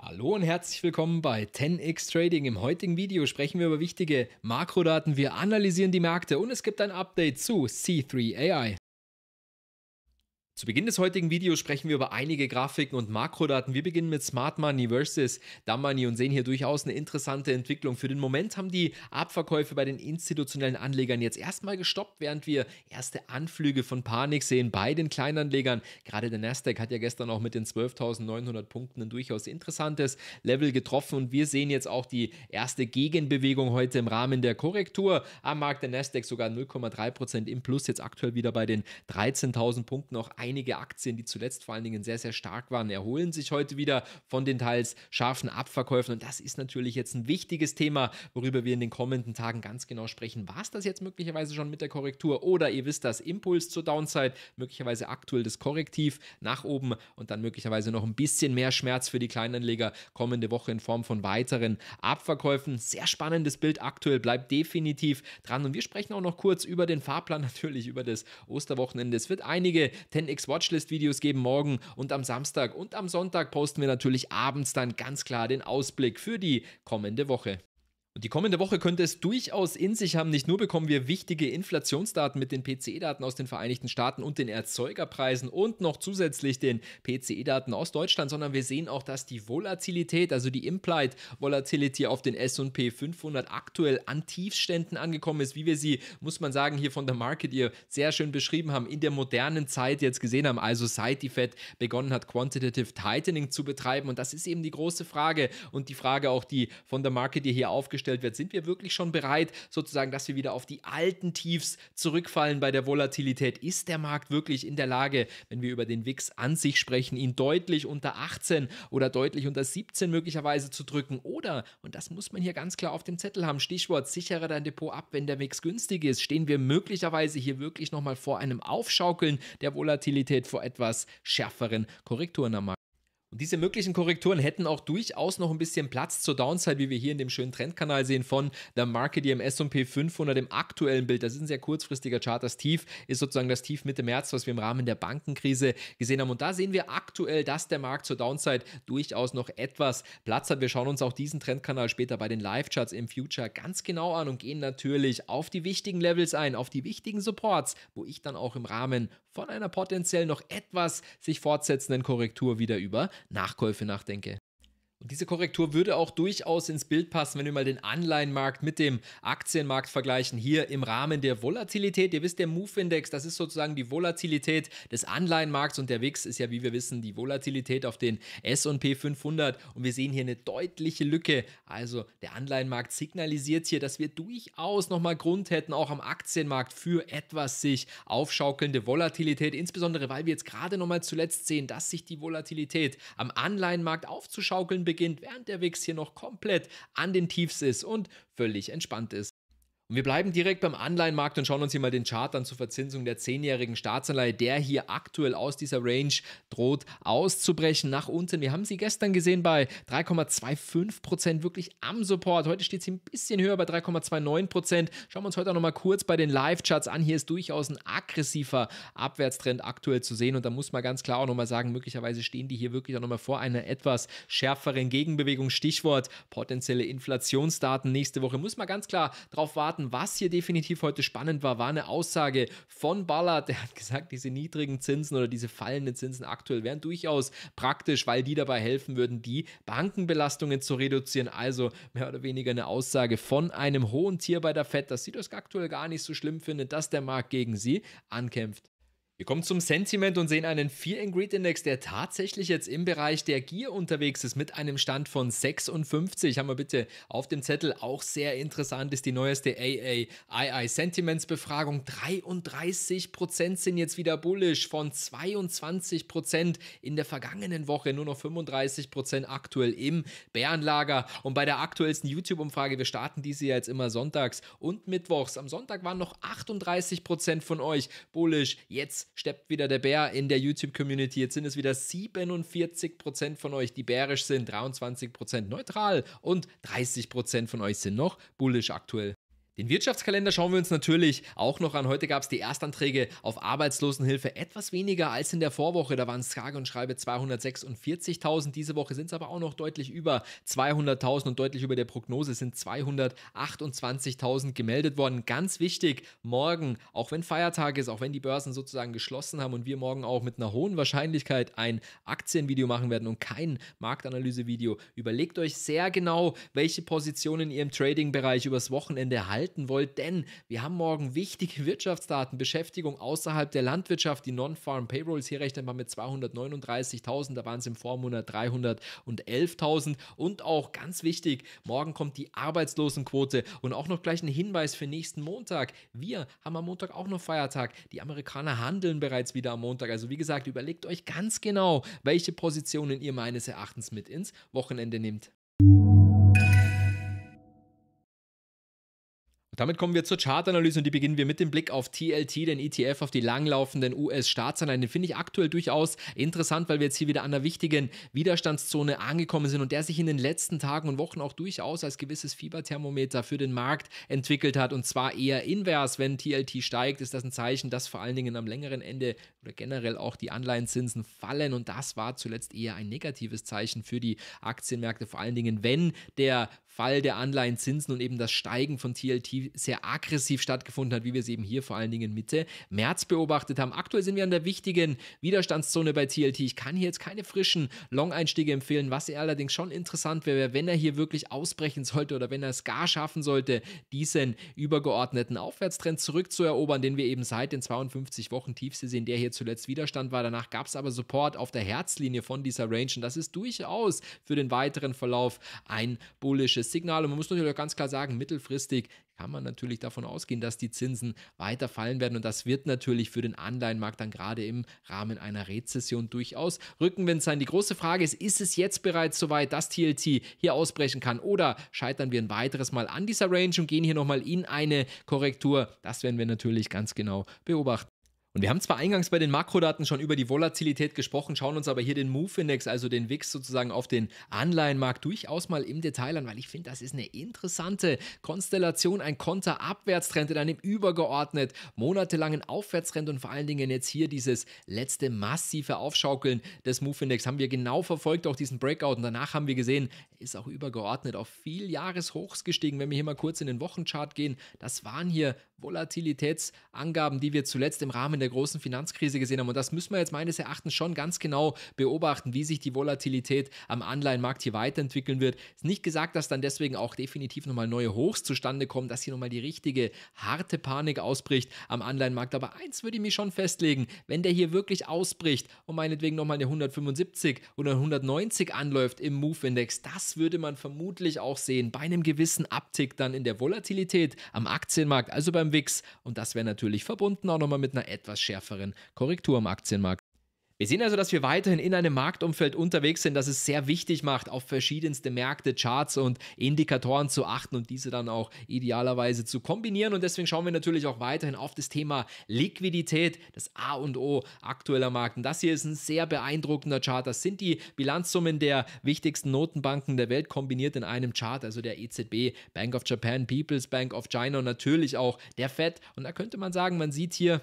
Hallo und herzlich willkommen bei 10x Trading. Im heutigen Video sprechen wir über wichtige Makrodaten, wir analysieren die Märkte und es gibt ein Update zu C3 AI. Zu Beginn des heutigen Videos sprechen wir über einige Grafiken und Makrodaten. Wir beginnen mit Smart Money versus Dumb Money und sehen hier durchaus eine interessante Entwicklung. Für den Moment haben die Abverkäufe bei den institutionellen Anlegern jetzt erstmal gestoppt, während wir erste Anflüge von Panik sehen bei den Kleinanlegern. Gerade der Nasdaq hat ja gestern auch mit den 12.900 Punkten ein durchaus interessantes Level getroffen und wir sehen jetzt auch die erste Gegenbewegung heute im Rahmen der Korrektur am Markt. Der Nasdaq sogar 0,3% im Plus, jetzt aktuell wieder bei den 13.000 Punkten noch ein einige Aktien, die zuletzt vor allen Dingen sehr, sehr stark waren, erholen sich heute wieder von den teils scharfen Abverkäufen. Und das ist natürlich jetzt ein wichtiges Thema, worüber wir in den kommenden Tagen ganz genau sprechen. War es das jetzt möglicherweise schon mit der Korrektur? Oder ihr wisst das, Impuls zur Downside, möglicherweise aktuell das Korrektiv nach oben und dann möglicherweise noch ein bisschen mehr Schmerz für die Kleinanleger kommende Woche in Form von weiteren Abverkäufen. Sehr spannendes Bild aktuell, bleibt definitiv dran. Und wir sprechen auch noch kurz über den Fahrplan, natürlich über das Osterwochenende. Es wird einige 10 Picks Watchlist Videos geben morgen und am Samstag und am Sonntag posten wir natürlich abends dann ganz klar den Ausblick für die kommende Woche die kommende Woche könnte es durchaus in sich haben. Nicht nur bekommen wir wichtige Inflationsdaten mit den PCE-Daten aus den Vereinigten Staaten und den Erzeugerpreisen und noch zusätzlich den PCE-Daten aus Deutschland, sondern wir sehen auch, dass die Volatilität, also die Implied Volatility auf den S&P 500 aktuell an Tiefständen angekommen ist, wie wir sie, muss man sagen, hier von der Market ihr sehr schön beschrieben haben, in der modernen Zeit jetzt gesehen haben, also seit die Fed begonnen hat, Quantitative Tightening zu betreiben. Und das ist eben die große Frage und die Frage auch, die von der Market ihr hier aufgestellt dargestellt wird, sind wir wirklich schon bereit, sozusagen, dass wir wieder auf die alten Tiefs zurückfallen bei der Volatilität? Ist der Markt wirklich in der Lage, wenn wir über den Wix an sich sprechen, ihn deutlich unter 18 oder deutlich unter 17 möglicherweise zu drücken? Oder, und das muss man hier ganz klar auf dem Zettel haben, Stichwort, sichere dein Depot ab, wenn der Wix günstig ist, stehen wir möglicherweise hier wirklich nochmal vor einem Aufschaukeln der Volatilität, vor etwas schärferen Korrekturen am Markt. Und diese möglichen Korrekturen hätten auch durchaus noch ein bisschen Platz zur Downside, wie wir hier in dem schönen Trendkanal sehen von der Market im S&P 500 im aktuellen Bild, das ist ein sehr kurzfristiger Chart, das Tief ist sozusagen das Tief Mitte März, was wir im Rahmen der Bankenkrise gesehen haben. Und da sehen wir aktuell, dass der Markt zur Downside durchaus noch etwas Platz hat. Wir schauen uns auch diesen Trendkanal später bei den Live-Charts im Future ganz genau an und gehen natürlich auf die wichtigen Levels ein, auf die wichtigen Supports, wo ich dann auch im Rahmen von einer potenziell noch etwas sich fortsetzenden Korrektur wieder über Nachkäufe nachdenke. Und diese Korrektur würde auch durchaus ins Bild passen, wenn wir mal den Anleihenmarkt mit dem Aktienmarkt vergleichen. Hier im Rahmen der Volatilität. Ihr wisst, der Move-Index, das ist sozusagen die Volatilität des Anleihenmarkts und der WIX ist ja, wie wir wissen, die Volatilität auf den S&P 500. Und wir sehen hier eine deutliche Lücke. Also der Anleihenmarkt signalisiert hier, dass wir durchaus nochmal Grund hätten, auch am Aktienmarkt für etwas sich aufschaukelnde Volatilität. Insbesondere, weil wir jetzt gerade nochmal zuletzt sehen, dass sich die Volatilität am Anleihenmarkt aufzuschaukeln beginnt, während der Wix hier noch komplett an den Tiefs ist und völlig entspannt ist. Und wir bleiben direkt beim Anleihenmarkt und schauen uns hier mal den Chart an zur Verzinsung der 10-jährigen Staatsanleihe, der hier aktuell aus dieser Range droht auszubrechen nach unten. Wir haben sie gestern gesehen bei 3,25 Prozent, wirklich am Support. Heute steht sie ein bisschen höher bei 3,29 Prozent. Schauen wir uns heute auch nochmal kurz bei den Live-Charts an. Hier ist durchaus ein aggressiver Abwärtstrend aktuell zu sehen und da muss man ganz klar auch nochmal sagen, möglicherweise stehen die hier wirklich auch nochmal vor einer etwas schärferen Gegenbewegung. Stichwort potenzielle Inflationsdaten nächste Woche. Muss man ganz klar darauf warten erwarten. Was hier definitiv heute spannend war, war eine Aussage von Ballard. Der hat gesagt, diese niedrigen Zinsen oder diese fallenden Zinsen aktuell wären durchaus praktisch, weil die dabei helfen würden, die Bankenbelastungen zu reduzieren. Also mehr oder weniger eine Aussage von einem hohen Tier bei der FED, dass sie das aktuell gar nicht so schlimm findet, dass der Markt gegen sie ankämpft. Wir kommen zum Sentiment und sehen einen 4-in-Grid-Index, der tatsächlich jetzt im Bereich der Gier unterwegs ist, mit einem Stand von 56. Haben wir bitte auf dem Zettel. Auch sehr interessant ist die neueste AAII Sentiments-Befragung. 33% sind jetzt wieder bullish, von 22% in der vergangenen Woche, nur noch 35% aktuell im Bärenlager. Und bei der aktuellsten YouTube-Umfrage, wir starten diese ja jetzt immer sonntags und mittwochs. Am Sonntag waren noch 38% von euch bullish. Jetzt steppt wieder der Bär in der YouTube-Community. Jetzt sind es wieder 47% von euch, die bärisch sind, 23% neutral und 30% von euch sind noch bullisch aktuell. Den Wirtschaftskalender schauen wir uns natürlich auch noch an. Heute gab es die Erstanträge auf Arbeitslosenhilfe etwas weniger als in der Vorwoche. Da waren es sage und schreibe 246.000. Diese Woche sind es aber auch noch deutlich über 200.000 und deutlich über der Prognose sind 228.000 gemeldet worden. Ganz wichtig, morgen, auch wenn Feiertag ist, auch wenn die Börsen sozusagen geschlossen haben und wir morgen auch mit einer hohen Wahrscheinlichkeit ein Aktienvideo machen werden und kein Marktanalysevideo, überlegt euch sehr genau, welche Positionen ihr im Tradingbereich bereich übers Wochenende halten halten wollt, denn wir haben morgen wichtige Wirtschaftsdaten, Beschäftigung außerhalb der Landwirtschaft, die Non-Farm Payrolls, hier rechnet man mit 239.000, da waren es im Vormonat 311.000 und auch ganz wichtig, morgen kommt die Arbeitslosenquote und auch noch gleich ein Hinweis für nächsten Montag. Wir haben am Montag auch noch Feiertag, die Amerikaner handeln bereits wieder am Montag, also wie gesagt, überlegt euch ganz genau, welche Positionen ihr meines Erachtens mit ins Wochenende nehmt. Damit kommen wir zur Chartanalyse und die beginnen wir mit dem Blick auf TLT, den ETF auf die langlaufenden US-Staatsanleihen. Den finde ich aktuell durchaus interessant, weil wir jetzt hier wieder an einer wichtigen Widerstandszone angekommen sind und der sich in den letzten Tagen und Wochen auch durchaus als gewisses Fieberthermometer für den Markt entwickelt hat und zwar eher invers. Wenn TLT steigt, ist das ein Zeichen, dass vor allen Dingen am längeren Ende oder generell auch die Anleihenzinsen fallen und das war zuletzt eher ein negatives Zeichen für die Aktienmärkte, vor allen Dingen wenn der Fall der Anleihenzinsen und eben das Steigen von TLT sehr aggressiv stattgefunden hat, wie wir es eben hier vor allen Dingen Mitte März beobachtet haben. Aktuell sind wir an der wichtigen Widerstandszone bei TLT. Ich kann hier jetzt keine frischen Long-Einstiege empfehlen. Was er allerdings schon interessant wäre, wenn er hier wirklich ausbrechen sollte oder wenn er es gar schaffen sollte, diesen übergeordneten Aufwärtstrend zurückzuerobern, den wir eben seit den 52 Wochen Tiefsee sehen, der hier zuletzt Widerstand war. Danach gab es aber Support auf der Herzlinie von dieser Range und das ist durchaus für den weiteren Verlauf ein bullisches positives Signal. Und man muss natürlich auch ganz klar sagen, mittelfristig kann man natürlich davon ausgehen, dass die Zinsen weiter fallen werden. Und das wird natürlich für den Anleihenmarkt dann gerade im Rahmen einer Rezession durchaus Rückenwind sein. Die große Frage ist, ist es jetzt bereits soweit, dass TLT hier ausbrechen kann? Oder scheitern wir ein weiteres Mal an dieser Range und gehen hier nochmal in eine Korrektur? Das werden wir natürlich ganz genau beobachten. Und wir haben zwar eingangs bei den Makrodaten schon über die Volatilität gesprochen, schauen uns aber hier den Move-Index, also den WIX sozusagen auf den Anleihenmarkt durchaus mal im Detail an, weil ich finde, das ist eine interessante Konstellation, ein Konterabwärtstrend in einem übergeordnet monatelangen Aufwärtstrend und vor allen Dingen jetzt hier dieses letzte massive Aufschaukeln des Move-Index haben wir genau verfolgt, auch diesen Breakout und danach haben wir gesehen, ist auch übergeordnet auf viel Jahreshochs gestiegen, wenn wir hier mal kurz in den Wochenchart gehen, das waren hier Volatilitätsangaben, die wir zuletzt im Rahmen der großen Finanzkrise gesehen haben. Und das müssen wir jetzt meines Erachtens schon ganz genau beobachten, wie sich die Volatilität am Anleihenmarkt hier weiterentwickeln wird. Ist nicht gesagt, dass dann deswegen auch definitiv nochmal neue Hochs zustande kommen, dass hier nochmal die richtige harte Panik ausbricht am Anleihenmarkt. Aber eins würde ich mir schon festlegen, wenn der hier wirklich ausbricht und meinetwegen nochmal eine 175 oder 190 anläuft im Move-Index, das würde man vermutlich auch sehen bei einem gewissen Abtick dann in der Volatilität am Aktienmarkt, also beim beim WIX und das wäre natürlich verbunden auch nochmal mit einer etwas schärferen Korrektur am Aktienmarkt. Wir sehen also, dass wir weiterhin in einem Marktumfeld unterwegs sind, das es sehr wichtig macht, auf verschiedenste Märkte, Charts und Indikatoren zu achten und diese dann auch idealerweise zu kombinieren. Und deswegen schauen wir natürlich auch weiterhin auf das Thema Liquidität, das A und O aktueller Marken. das hier ist ein sehr beeindruckender Chart. Das sind die Bilanzsummen der wichtigsten Notenbanken der Welt kombiniert in einem Chart, also der EZB, Bank of Japan, People's Bank of China und natürlich auch der Fed. Und da könnte man sagen, man sieht hier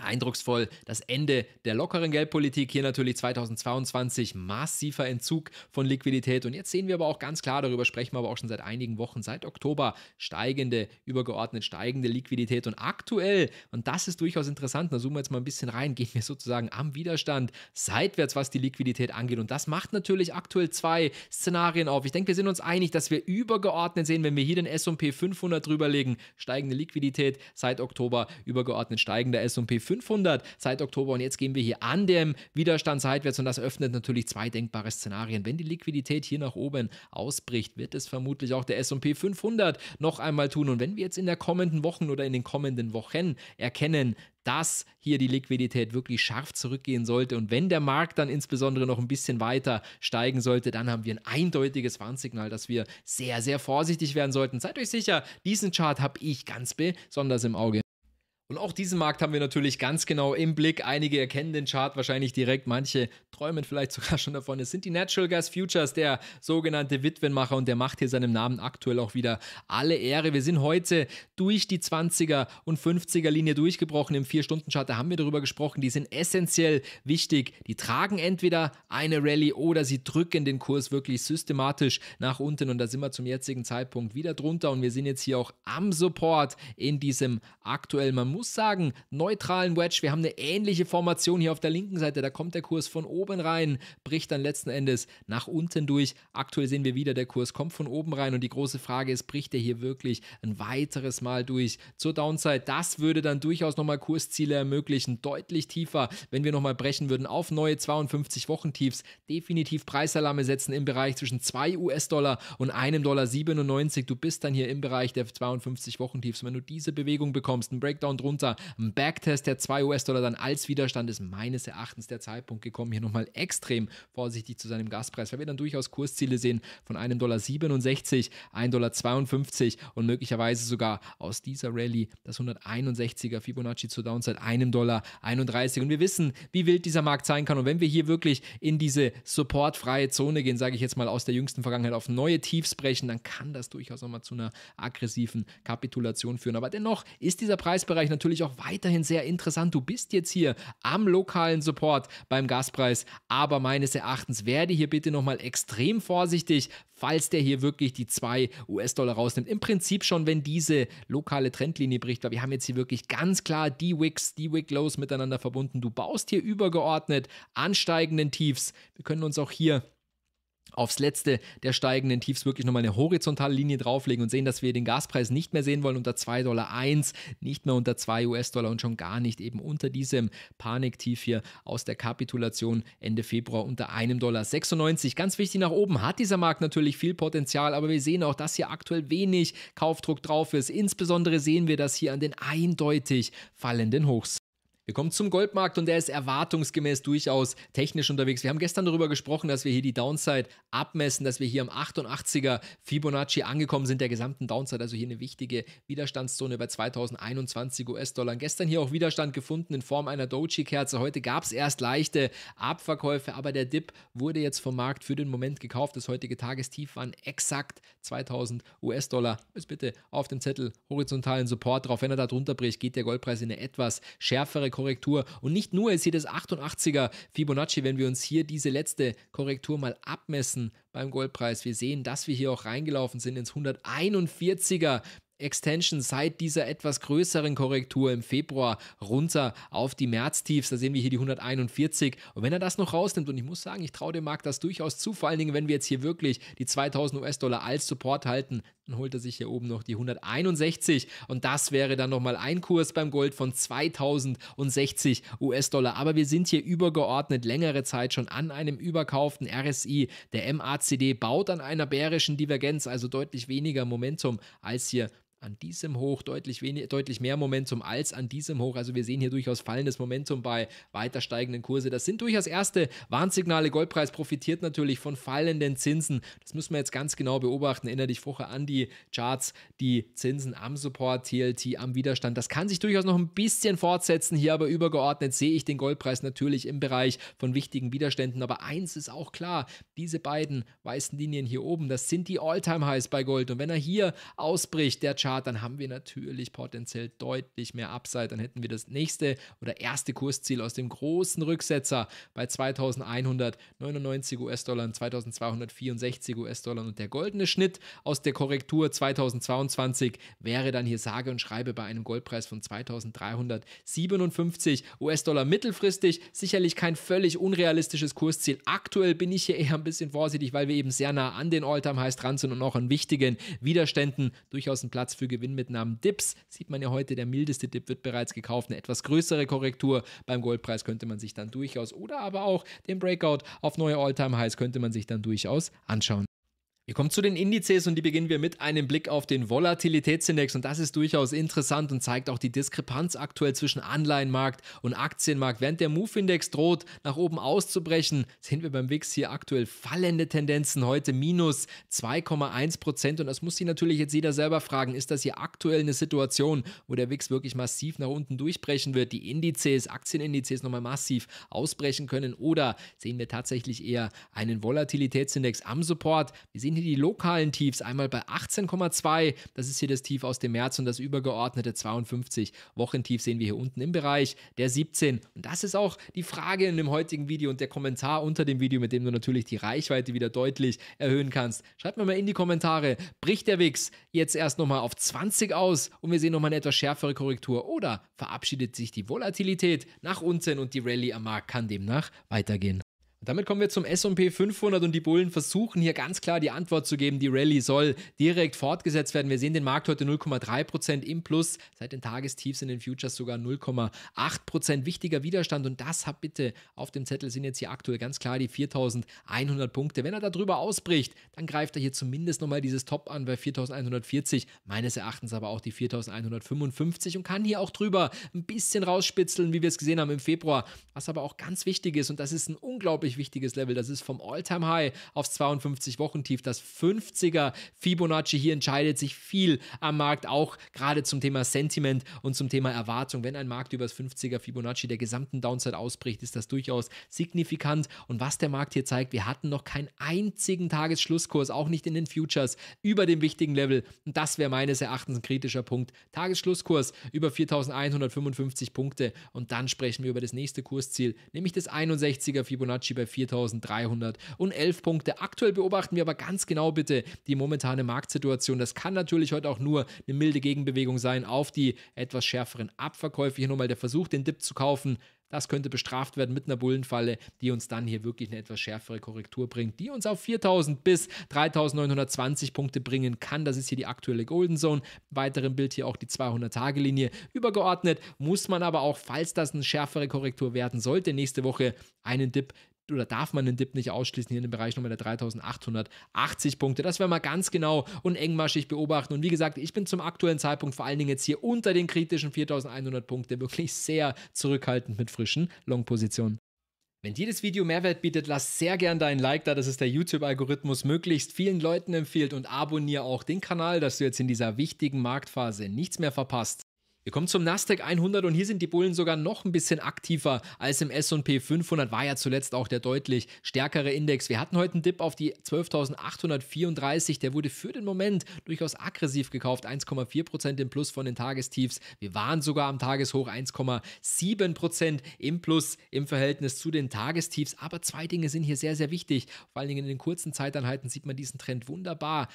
Eindrucksvoll das Ende der lockeren Geldpolitik, hier natürlich 2022 massiver Entzug von Liquidität. Und jetzt sehen wir aber auch ganz klar, darüber sprechen wir aber auch schon seit einigen Wochen, seit Oktober, steigende, übergeordnet steigende Liquidität. Und aktuell, und das ist durchaus interessant, da zoomen wir jetzt mal ein bisschen rein, gehen wir sozusagen am Widerstand seitwärts, was die Liquidität angeht. Und das macht natürlich aktuell zwei Szenarien auf. Ich denke, wir sind uns einig, dass wir übergeordnet sehen, wenn wir hier den SP 500 drüberlegen, steigende Liquidität seit Oktober, übergeordnet steigender SP 500. 500 seit Oktober und jetzt gehen wir hier an dem Widerstand seitwärts und das öffnet natürlich zwei denkbare Szenarien. Wenn die Liquidität hier nach oben ausbricht, wird es vermutlich auch der S&P 500 noch einmal tun und wenn wir jetzt in der kommenden Wochen oder in den kommenden Wochen erkennen, dass hier die Liquidität wirklich scharf zurückgehen sollte. Und wenn der Markt dann insbesondere noch ein bisschen weiter steigen sollte, dann haben wir ein eindeutiges Warnsignal, dass wir sehr, sehr vorsichtig werden sollten. Seid euch sicher, diesen Chart habe ich ganz besonders im Auge. Und auch diesen Markt haben wir natürlich ganz genau im Blick. Einige erkennen den Chart wahrscheinlich direkt, manche träumen vielleicht sogar schon davon. Es sind die Natural Gas Futures, der sogenannte Witwenmacher und der macht hier seinem Namen aktuell auch wieder alle Ehre. Wir sind heute durch die 20er und 50er Linie durchgebrochen im 4-Stunden-Chart, da haben wir darüber gesprochen. Die sind essentiell wichtig. Die tragen entweder eine Rallye oder sie drücken den Kurs wirklich systematisch nach unten und da sind wir zum jetzigen Zeitpunkt wieder drunter und wir sind jetzt hier auch am Support in diesem aktuellen, muss sagen, neutralen Wedge. Wir haben eine ähnliche Formation hier auf der linken Seite. Da kommt der Kurs von oben rein, bricht dann letzten Endes nach unten durch. Aktuell sehen wir wieder, der Kurs kommt von oben rein und die große Frage ist, bricht er hier wirklich ein weiteres Mal durch zur Downside? Das würde dann durchaus nochmal Kursziele ermöglichen, deutlich tiefer, wenn wir nochmal brechen würden auf neue 52 Wochen Tiefs. Definitiv Preisalarme setzen im Bereich zwischen 2 US-Dollar und 1,97 Dollar. Du bist dann hier im Bereich der 52 Wochen Tiefs. Wenn du diese Bewegung bekommst, einen Breakdown drunter, runter. Ein Backtest der 2 US-Dollar dann als Widerstand ist meines Erachtens der Zeitpunkt gekommen, hier nochmal extrem vorsichtig zu seinem Gaspreis, weil wir dann durchaus Kursziele sehen von 1,67 Dollar, 1,52 Dollar und möglicherweise sogar aus dieser Rallye das 161er Fibonacci zur Downside 1,31 Dollar. Und wir wissen, wie wild dieser Markt sein kann. Und wenn wir hier wirklich in diese supportfreie Zone gehen, sage ich jetzt mal aus der jüngsten Vergangenheit, auf neue Tiefs brechen, dann kann das durchaus nochmal zu einer aggressiven Kapitulation führen. Aber dennoch ist dieser Preisbereich natürlich natürlich auch weiterhin sehr interessant. Du bist jetzt hier am lokalen Support beim Gaspreis, aber meines Erachtens werde hier bitte nochmal extrem vorsichtig, falls der hier wirklich die 2 US-Dollar rausnimmt. Im Prinzip schon, wenn diese lokale Trendlinie bricht, weil wir haben jetzt hier wirklich ganz klar die Wicks, die Wick-Lows miteinander verbunden. Du baust hier übergeordnet ansteigenden Tiefs. Wir können uns auch hier aufs letzte der steigenden Tiefs wirklich nochmal eine horizontale Linie drauflegen und sehen, dass wir den Gaspreis nicht mehr sehen wollen unter 2,01 Dollar, nicht mehr unter 2 US-Dollar und schon gar nicht eben unter diesem Paniktief hier aus der Kapitulation Ende Februar unter 1,96 Dollar. Ganz wichtig nach oben hat dieser Markt natürlich viel Potenzial, aber wir sehen auch, dass hier aktuell wenig Kaufdruck drauf ist. Insbesondere sehen wir das hier an den eindeutig fallenden Hochs. Wir kommen zum Goldmarkt und der ist erwartungsgemäß durchaus technisch unterwegs. Wir haben gestern darüber gesprochen, dass wir hier die Downside abmessen, dass wir hier am 88er Fibonacci angekommen sind, der gesamten Downside, also hier eine wichtige Widerstandszone bei 2021 US-Dollar. Gestern hier auch Widerstand gefunden in Form einer Doji-Kerze. Heute gab es erst leichte Abverkäufe, aber der Dip wurde jetzt vom Markt für den Moment gekauft. Das heutige Tagestief waren exakt 2000 US-Dollar. Ist bitte auf dem Zettel horizontalen Support drauf. Wenn er da drunter bricht, geht der Goldpreis in eine etwas schärfere Korrektur. Und nicht nur ist hier das 88er Fibonacci, wenn wir uns hier diese letzte Korrektur mal abmessen beim Goldpreis. Wir sehen, dass wir hier auch reingelaufen sind ins 141er Extension seit dieser etwas größeren Korrektur im Februar runter auf die Märztiefs. Da sehen wir hier die 141. Und wenn er das noch rausnimmt, und ich muss sagen, ich traue dem Markt das durchaus zu, vor allen Dingen, wenn wir jetzt hier wirklich die 2000 US-Dollar als Support halten, dann holt er sich hier oben noch die 161. Und das wäre dann nochmal ein Kurs beim Gold von 2060 US-Dollar. Aber wir sind hier übergeordnet längere Zeit schon an einem überkauften RSI. Der MACD baut an einer bärischen Divergenz, also deutlich weniger Momentum als hier an diesem Hoch deutlich, wenig, deutlich mehr Momentum als an diesem Hoch. Also wir sehen hier durchaus fallendes Momentum bei weiter steigenden Kurse. Das sind durchaus erste Warnsignale. Goldpreis profitiert natürlich von fallenden Zinsen. Das müssen wir jetzt ganz genau beobachten. Erinnere dich vorher an die Charts, die Zinsen am Support, TLT am Widerstand. Das kann sich durchaus noch ein bisschen fortsetzen. Hier aber übergeordnet sehe ich den Goldpreis natürlich im Bereich von wichtigen Widerständen. Aber eins ist auch klar, diese beiden weißen Linien hier oben, das sind die Alltime highs bei Gold. Und wenn er hier ausbricht, der Chart Chart, dann haben wir natürlich potenziell deutlich mehr Upside. Dann hätten wir das nächste oder erste Kursziel aus dem großen Rücksetzer bei 2199 US-Dollar und 2264 US-Dollar. Und der goldene Schnitt aus der Korrektur 2022 wäre dann hier sage und schreibe bei einem Goldpreis von 2357 US-Dollar mittelfristig. Sicherlich kein völlig unrealistisches Kursziel. Aktuell bin ich hier eher ein bisschen vorsichtig, weil wir eben sehr nah an den All-Time-Highs dran sind und auch an wichtigen Widerständen durchaus einen Platz für Gewinnmitnahmen Dips. Sieht man ja heute, der mildeste Dip wird bereits gekauft. Eine etwas größere Korrektur beim Goldpreis könnte man sich dann durchaus oder aber auch den Breakout auf neue All-Time-Highs könnte man sich dann durchaus anschauen. Wir kommen zu den Indizes und die beginnen wir mit einem Blick auf den Volatilitätsindex und das ist durchaus interessant und zeigt auch die Diskrepanz aktuell zwischen Anleihenmarkt und Aktienmarkt. Während der Move-Index droht, nach oben auszubrechen, sehen wir beim WIX hier aktuell fallende Tendenzen, heute minus 2,1 Prozent und das muss sich natürlich jetzt jeder selber fragen, ist das hier aktuell eine Situation, wo der WIX wirklich massiv nach unten durchbrechen wird, die Indizes, Aktienindizes nochmal massiv ausbrechen können oder sehen wir tatsächlich eher einen Volatilitätsindex am Support? Wir sehen hier die lokalen Tiefs. Einmal bei 18,2, das ist hier das Tief aus dem März und das übergeordnete 52. Wochentief sehen wir hier unten im Bereich der 17. Und das ist auch die Frage in dem heutigen Video und der Kommentar unter dem Video, mit dem du natürlich die Reichweite wieder deutlich erhöhen kannst. Schreib mir mal in die Kommentare, bricht der Wix jetzt erst nochmal auf 20 aus und wir sehen nochmal eine etwas schärfere Korrektur oder verabschiedet sich die Volatilität nach unten und die Rallye am Markt kann demnach weitergehen. Und damit kommen wir zum S&P 500 und die Bullen versuchen hier ganz klar die Antwort zu geben. Die Rallye soll direkt fortgesetzt werden. Wir sehen den Markt heute 0,3% im Plus, seit den Tagestiefs in den Futures sogar 0,8%. Wichtiger Widerstand und das habt bitte auf dem Zettel sind jetzt hier aktuell ganz klar die 4100 Punkte. Wenn er da drüber ausbricht, dann greift er hier zumindest nochmal dieses Top an bei 4140, meines Erachtens aber auch die 4155 und kann hier auch drüber ein bisschen rausspitzeln, wie wir es gesehen haben im Februar. Was aber auch ganz wichtig ist und das ist ein unglaublich unglaublich wichtiges Level. Das ist vom All-Time-High aufs 52-Wochen-Tief. Das 50er Fibonacci. Hier entscheidet sich viel am Markt, auch gerade zum Thema Sentiment und zum Thema Erwartung. Wenn ein Markt über das 50er Fibonacci der gesamten Downside ausbricht, ist das durchaus signifikant. Und was der Markt hier zeigt, wir hatten noch keinen einzigen Tagesschlusskurs, auch nicht in den Futures, über dem wichtigen Level. Und das wäre meines Erachtens ein kritischer Punkt. Tagesschlusskurs über 4155 Punkte. Und dann sprechen wir über das nächste Kursziel, nämlich das 61er Fibonacci bei 4.311 Punkte. Aktuell beobachten wir aber ganz genau bitte die momentane Marktsituation. Das kann natürlich heute auch nur eine milde Gegenbewegung sein auf die etwas schärferen Abverkäufe. Hier nochmal der Versuch, den Dip zu kaufen. Das könnte bestraft werden mit einer Bullenfalle, die uns dann hier wirklich eine etwas schärfere Korrektur bringt, die uns auf 4000 bis 3920 Punkte bringen kann. Das ist hier die aktuelle Golden Zone. Weiteren Bild hier auch die 200-Tage-Linie. Übergeordnet muss man aber auch, falls das eine schärfere Korrektur werden sollte, nächste Woche einen Dip oder darf man den Dip nicht ausschließen hier in dem Bereich nochmal der 3880 Punkte. Das werden wir ganz genau und engmaschig beobachten. Und wie gesagt, ich bin zum aktuellen Zeitpunkt vor allen Dingen jetzt hier unter den kritischen 4100 Punkte wirklich sehr zurückhaltend mit frischen Long-Positionen. Wenn dir das Video Mehrwert bietet, lass sehr gern deinen Like da, dass es der YouTube-Algorithmus möglichst vielen Leuten empfiehlt und abonniere auch den Kanal, dass du jetzt in dieser wichtigen Marktphase nichts mehr verpasst. Wir kommen zum Nasdaq 100 und hier sind die Bullen sogar noch ein bisschen aktiver als im S&P 500, war ja zuletzt auch der deutlich stärkere Index. Wir hatten heute einen Dip auf die 12.834, der wurde für den Moment durchaus aggressiv gekauft, 1,4% im Plus von den Tagestiefs. Wir waren sogar am Tageshoch 1,7% im Plus im Verhältnis zu den Tagestiefs, aber zwei Dinge sind hier sehr, sehr wichtig. Vor allen Dingen in den kurzen Zeiteinheiten sieht man diesen Trend wunderbar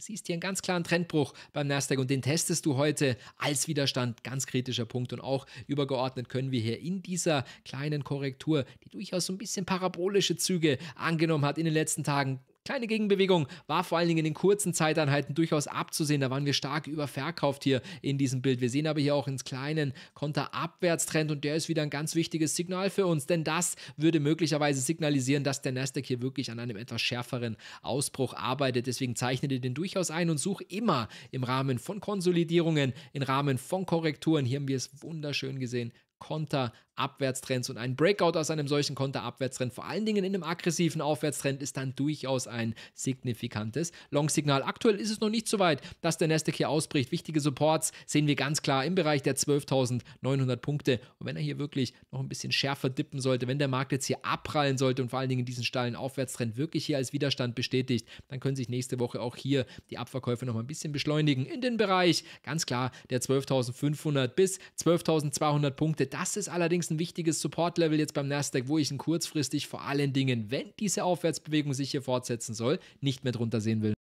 siehst hier einen ganz klaren Trendbruch beim Nasdaq und den testest du heute als Widerstand. Ganz kritischer Punkt und auch übergeordnet können wir hier in dieser kleinen Korrektur, die durchaus so ein bisschen parabolische Züge angenommen hat in den letzten Tagen, kleine Gegenbewegung war vor allen Dingen in den kurzen Zeiteinheiten durchaus abzusehen. Da waren wir stark überverkauft hier in diesem Bild. Wir sehen aber hier auch ins kleinen Konterabwärtstrend und der ist wieder ein ganz wichtiges Signal für uns, denn das würde möglicherweise signalisieren, dass der Nasdaq hier wirklich an einem etwas schärferen Ausbruch arbeitet. Deswegen zeichne dir den durchaus ein und such immer im Rahmen von Konsolidierungen, im Rahmen von Korrekturen, hier haben wir es wunderschön gesehen, Konter Abwärtstrends und ein Breakout aus einem solchen Konterabwärtstrend, vor allen Dingen in einem aggressiven Aufwärtstrend, ist dann durchaus ein signifikantes Long-Signal. Aktuell ist es noch nicht so weit, dass der Nasdaq hier ausbricht. Wichtige Supports sehen wir ganz klar im Bereich der 12.900 Punkte. Und wenn er hier wirklich noch ein bisschen schärfer dippen sollte, wenn der Markt jetzt hier abprallen sollte und vor allen Dingen diesen steilen Aufwärtstrend wirklich hier als Widerstand bestätigt, dann können sich nächste Woche auch hier die Abverkäufe noch mal ein bisschen beschleunigen in den Bereich, ganz klar, der 12.500 bis 12.200 Punkte. Das ist allerdings ein wichtiges Support-Level jetzt beim Nasdaq, wo ich ihn kurzfristig vor allen Dingen, wenn diese Aufwärtsbewegung sich hier fortsetzen soll, nicht mehr drunter sehen will.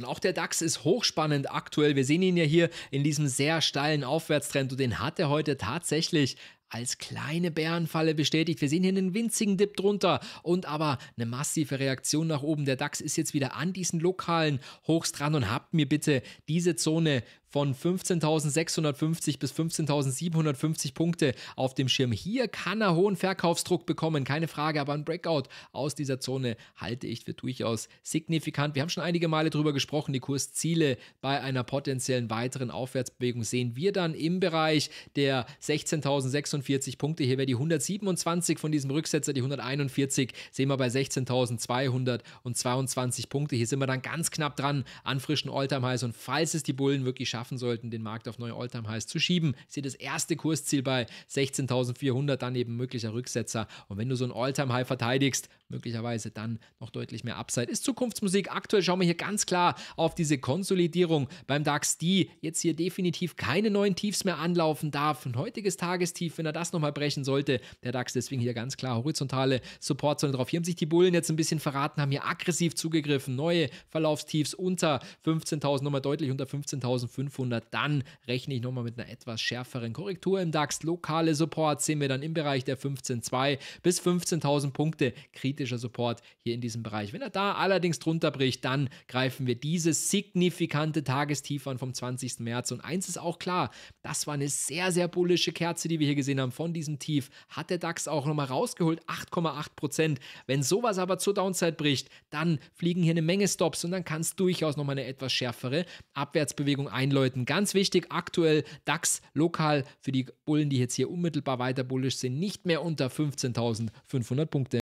Und auch der DAX ist hochspannend aktuell. Wir sehen ihn ja hier in diesem sehr steilen Aufwärtstrend und den hat er heute tatsächlich als kleine Bärenfalle bestätigt. Wir sehen hier einen winzigen Dip drunter und aber eine massive Reaktion nach oben. Der DAX ist jetzt wieder an diesen lokalen Hochs dran und habt mir bitte diese Zone von 15.650 bis 15.750 Punkte auf dem Schirm. Hier kann er hohen Verkaufsdruck bekommen, keine Frage, aber ein Breakout aus dieser Zone halte ich für durchaus signifikant. Wir haben schon einige Male darüber gesprochen, die Kursziele bei einer potenziellen weiteren Aufwärtsbewegung sehen wir dann im Bereich der 16.046 Punkte. Hier wäre die 127 von diesem Rücksetzer, die 141 sehen wir bei 16.222 Punkte. Hier sind wir dann ganz knapp dran an frischen Alltime-Highs und falls es die Bullen wirklich schaffen, schaffen sollten, den Markt auf neue Alltime highs zu schieben. Ich sehe das erste Kursziel bei 16.400, dann eben möglicher Rücksetzer. Und wenn du so ein Alltime high verteidigst, möglicherweise dann noch deutlich mehr Upside. Ist Zukunftsmusik. Aktuell schauen wir hier ganz klar auf diese Konsolidierung beim DAX, die jetzt hier definitiv keine neuen Tiefs mehr anlaufen darf. Ein heutiges Tagestief, wenn er das nochmal brechen sollte, der DAX deswegen hier ganz klar horizontale Supportzone drauf. Hier haben sich die Bullen jetzt ein bisschen verraten, haben hier aggressiv zugegriffen. Neue Verlaufstiefs unter 15.000, nochmal deutlich unter 15.500. 500, dann rechne ich nochmal mit einer etwas schärferen Korrektur im DAX. Lokale Support sehen wir dann im Bereich der 15.2 bis 15.000 Punkte. Kritischer Support hier in diesem Bereich. Wenn er da allerdings drunter bricht, dann greifen wir dieses signifikante Tagestief an vom 20. März. Und eins ist auch klar, das war eine sehr, sehr bullische Kerze, die wir hier gesehen haben von diesem Tief. Hat der DAX auch nochmal rausgeholt, 8,8 Wenn sowas aber zur Downside bricht, dann fliegen hier eine Menge Stops und dann kann es durchaus nochmal eine etwas schärfere Abwärtsbewegung einläuten Leuten. Ganz wichtig, aktuell DAX lokal für die Bullen, die jetzt hier unmittelbar weiter bullisch sind, nicht mehr unter 15.500 Punkte.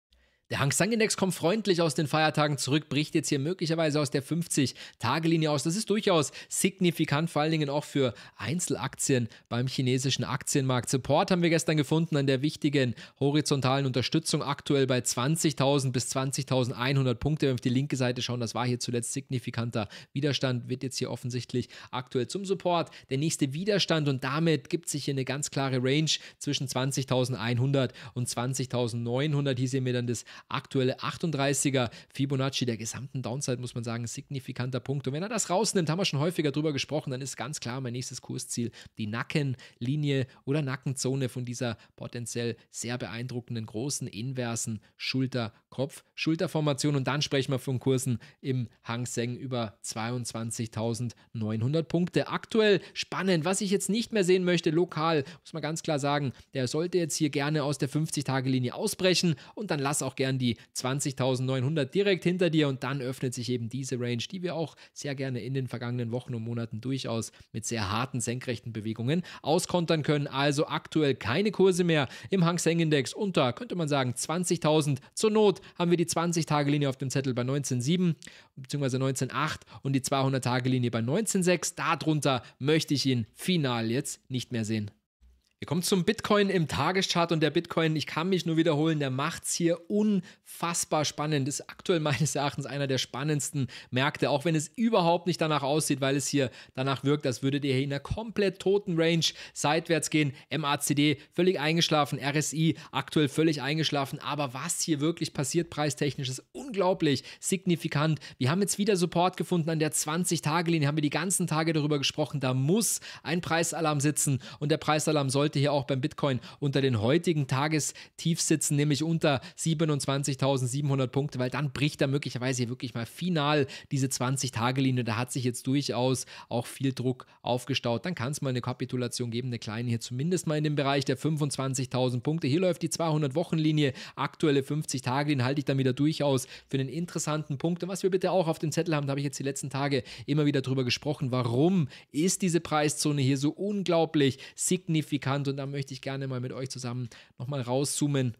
Der Hang Seng Index kommt freundlich aus den Feiertagen zurück, bricht jetzt hier möglicherweise aus der 50-Tage-Linie aus. Das ist durchaus signifikant, vor allen Dingen auch für Einzelaktien beim chinesischen Aktienmarkt. Support haben wir gestern gefunden an der wichtigen horizontalen Unterstützung, aktuell bei 20.000 bis 20.100 Punkte. Wenn wir auf die linke Seite schauen, das war hier zuletzt signifikanter Widerstand, wird jetzt hier offensichtlich aktuell zum Support. Der nächste Widerstand und damit gibt sich hier eine ganz klare Range zwischen 20.100 und 20.900. Hier sehen wir dann das aktuelle 38er Fibonacci der gesamten Downside, muss man sagen, signifikanter Punkt. Und wenn er das rausnimmt, haben wir schon häufiger drüber gesprochen, dann ist ganz klar mein nächstes Kursziel die Nackenlinie oder Nackenzone von dieser potenziell sehr beeindruckenden großen inversen Schulter-Kopf-Schulterformation. Und dann sprechen wir von Kursen im Hang Seng über 22.900 Punkte. Aktuell spannend, was ich jetzt nicht mehr sehen möchte, lokal, muss man ganz klar sagen, der sollte jetzt hier gerne aus der 50-Tage-Linie ausbrechen und dann lass auch gerne gern die 20.900 direkt hinter dir und dann öffnet sich eben diese Range, die wir auch sehr gerne in den vergangenen Wochen und Monaten durchaus mit sehr harten senkrechten Bewegungen auskontern können. Also aktuell keine Kurse mehr im Hang Seng Index unter, könnte man sagen, 20.000. Zur Not haben wir die 20-Tage-Linie auf dem Zettel bei 19.7 bzw. 19.8 und die 200-Tage-Linie bei 19.6. Darunter möchte ich ihn final jetzt nicht mehr sehen. Wir kommen zum Bitcoin im Tageschart und der Bitcoin, ich kann mich nur wiederholen, der macht es hier unfassbar spannend. Ist aktuell meines Erachtens einer der spannendsten Märkte, auch wenn es überhaupt nicht danach aussieht, weil es hier danach wirkt, als würdet ihr hier in einer komplett toten Range seitwärts gehen. MACD völlig eingeschlafen, RSI aktuell völlig eingeschlafen, aber was hier wirklich passiert preistechnisch ist unglaublich signifikant. Wir haben jetzt wieder Support gefunden an der 20-Tage-Linie, haben wir die ganzen Tage darüber gesprochen, da muss ein Preisalarm sitzen und der Preisalarm soll sollte hier auch beim Bitcoin unter den heutigen Tagestief sitzen, nämlich unter 27.700 Punkte, weil dann bricht er möglicherweise hier wirklich mal final diese 20-Tage-Linie. Da hat sich jetzt durchaus auch viel Druck aufgestaut. Dann kann es mal eine Kapitulation geben, eine kleine hier zumindest mal in dem Bereich der 25.000 Punkte. Hier läuft die 200-Wochen-Linie, aktuelle 50-Tage-Linie halte ich dann wieder durchaus für einen interessanten Punkt. Und was wir bitte auch auf dem Zettel haben, da habe ich jetzt die letzten Tage immer wieder drüber gesprochen. Warum ist diese Preiszone hier so unglaublich signifikant? Hand und da möchte ich gerne mal mit euch zusammen nochmal rauszoomen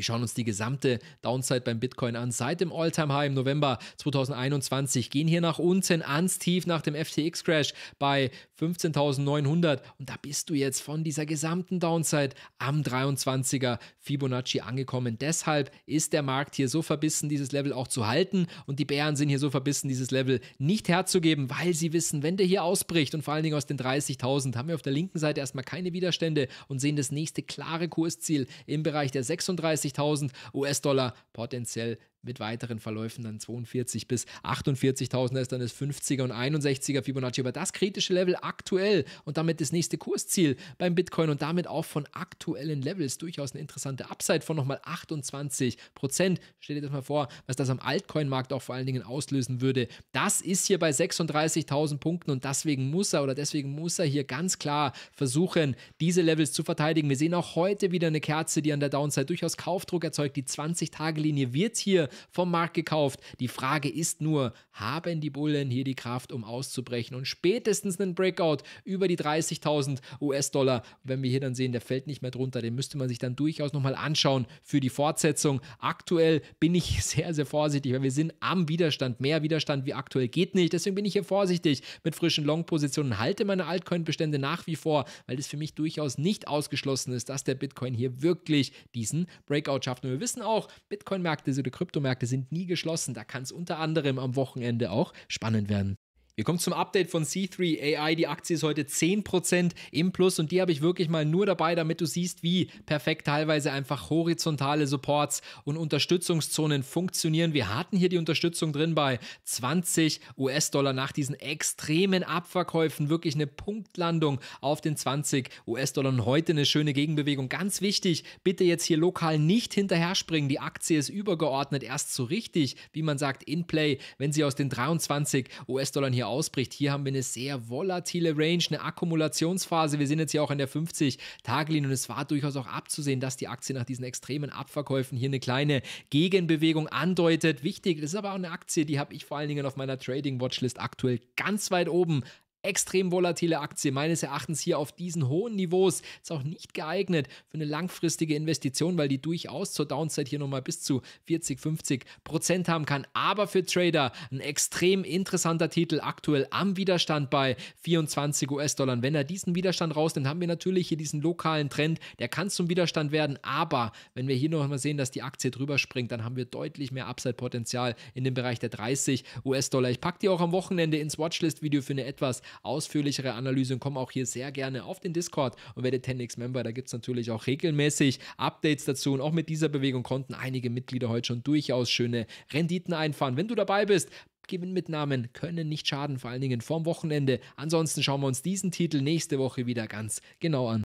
wir schauen uns die gesamte Downside beim Bitcoin an. Seit dem All-Time-High im November 2021 gehen hier nach unten ans Tief nach dem FTX-Crash bei 15.900 und da bist du jetzt von dieser gesamten Downside am 23er Fibonacci angekommen. Deshalb ist der Markt hier so verbissen, dieses Level auch zu halten und die Bären sind hier so verbissen, dieses Level nicht herzugeben, weil sie wissen, wenn der hier ausbricht und vor allen Dingen aus den 30.000 haben wir auf der linken Seite erstmal keine Widerstände und sehen das nächste klare Kursziel im Bereich der 36 30.000 US-Dollar potenziell mit weiteren Verläufen dann 42 bis 48.000, da ist dann das 50er und 61er Fibonacci, aber das kritische Level aktuell und damit das nächste Kursziel beim Bitcoin und damit auch von aktuellen Levels durchaus eine interessante Upside von nochmal 28 Prozent. Stell dir das mal vor, was das am Altcoin-Markt auch vor allen Dingen auslösen würde. Das ist hier bei 36.000 Punkten und deswegen muss er oder deswegen muss er hier ganz klar versuchen, diese Levels zu verteidigen. Wir sehen auch heute wieder eine Kerze, die an der Downside durchaus Kaufdruck erzeugt. Die 20-Tage-Linie wird hier vom Markt gekauft. Die Frage ist nur, haben die Bullen hier die Kraft, um auszubrechen und spätestens einen Breakout über die 30.000 US-Dollar. Wenn wir hier dann sehen, der fällt nicht mehr drunter, den müsste man sich dann durchaus nochmal anschauen für die Fortsetzung. Aktuell bin ich sehr, sehr vorsichtig, weil wir sind am Widerstand. Mehr Widerstand wie aktuell geht nicht. Deswegen bin ich hier vorsichtig mit frischen Long-Positionen. Halte meine Altcoin-Bestände nach wie vor, weil es für mich durchaus nicht ausgeschlossen ist, dass der Bitcoin hier wirklich diesen Breakout schafft. Und wir wissen auch, Bitcoin-Märkte sind oder Krypto Kryptomärkte sind nie geschlossen. Da kann es unter anderem am Wochenende auch spannend werden. Wir kommen zum Update von C3 AI. Die Aktie ist heute 10% im Plus und die habe ich wirklich mal nur dabei, damit du siehst, wie perfekt teilweise einfach horizontale Supports und Unterstützungszonen funktionieren. Wir hatten hier die Unterstützung drin bei 20 US-Dollar nach diesen extremen Abverkäufen. Wirklich eine Punktlandung auf den 20 US-Dollar und heute eine schöne Gegenbewegung. Ganz wichtig, bitte jetzt hier lokal nicht hinterher springen. Die Aktie ist übergeordnet erst so richtig, wie man sagt, in Play, wenn sie aus den 23 US-Dollar hier ausbricht. Hier haben wir eine sehr volatile Range, eine Akkumulationsphase. Wir sind jetzt ja auch in der 50-Tage-Linie und es war durchaus auch abzusehen, dass die Aktie nach diesen extremen Abverkäufen hier eine kleine Gegenbewegung andeutet. Wichtig, das ist aber auch eine Aktie, die habe ich vor allen Dingen auf meiner Trading-Watchlist aktuell ganz weit oben extrem volatile Aktie, meines Erachtens hier auf diesen hohen Niveaus, ist auch nicht geeignet für eine langfristige Investition, weil die durchaus zur Downside hier nochmal bis zu 40, 50 Prozent haben kann. Aber für Trader ein extrem interessanter Titel aktuell am Widerstand bei 24 US-Dollar. Wenn er diesen Widerstand rausnimmt, haben wir natürlich hier diesen lokalen Trend, der kann zum Widerstand werden, aber wenn wir hier nochmal sehen, dass die Aktie drüber springt, dann haben wir deutlich mehr Upside-Potenzial in dem Bereich der 30 US-Dollar. Ich packe die auch am Wochenende ins Watchlist-Video für eine etwas ausführlichere Analyse und komme auch hier sehr gerne auf den Discord und werde 10x-Member. Da gibt es natürlich auch regelmäßig Updates dazu und auch mit dieser Bewegung konnten einige Mitglieder heute schon durchaus schöne Renditen einfahren. Wenn du dabei bist, Gewinnmitnahmen können nicht schaden, vor allen Dingen vorm Wochenende. Ansonsten schauen wir uns diesen Titel nächste Woche wieder ganz genau an.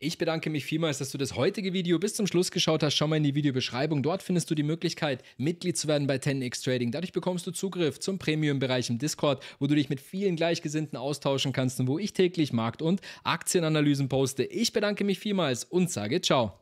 Ich bedanke mich vielmals, dass du das heutige Video bis zum Schluss geschaut hast. Schau mal in die Videobeschreibung. Dort findest du die Möglichkeit, Mitglied zu werden bei 10x Trading. Dadurch bekommst du Zugriff zum Premium-Bereich im Discord, wo du dich mit vielen Gleichgesinnten austauschen kannst und wo ich täglich Markt- und Aktienanalysen poste. Ich bedanke mich vielmals und sage ciao.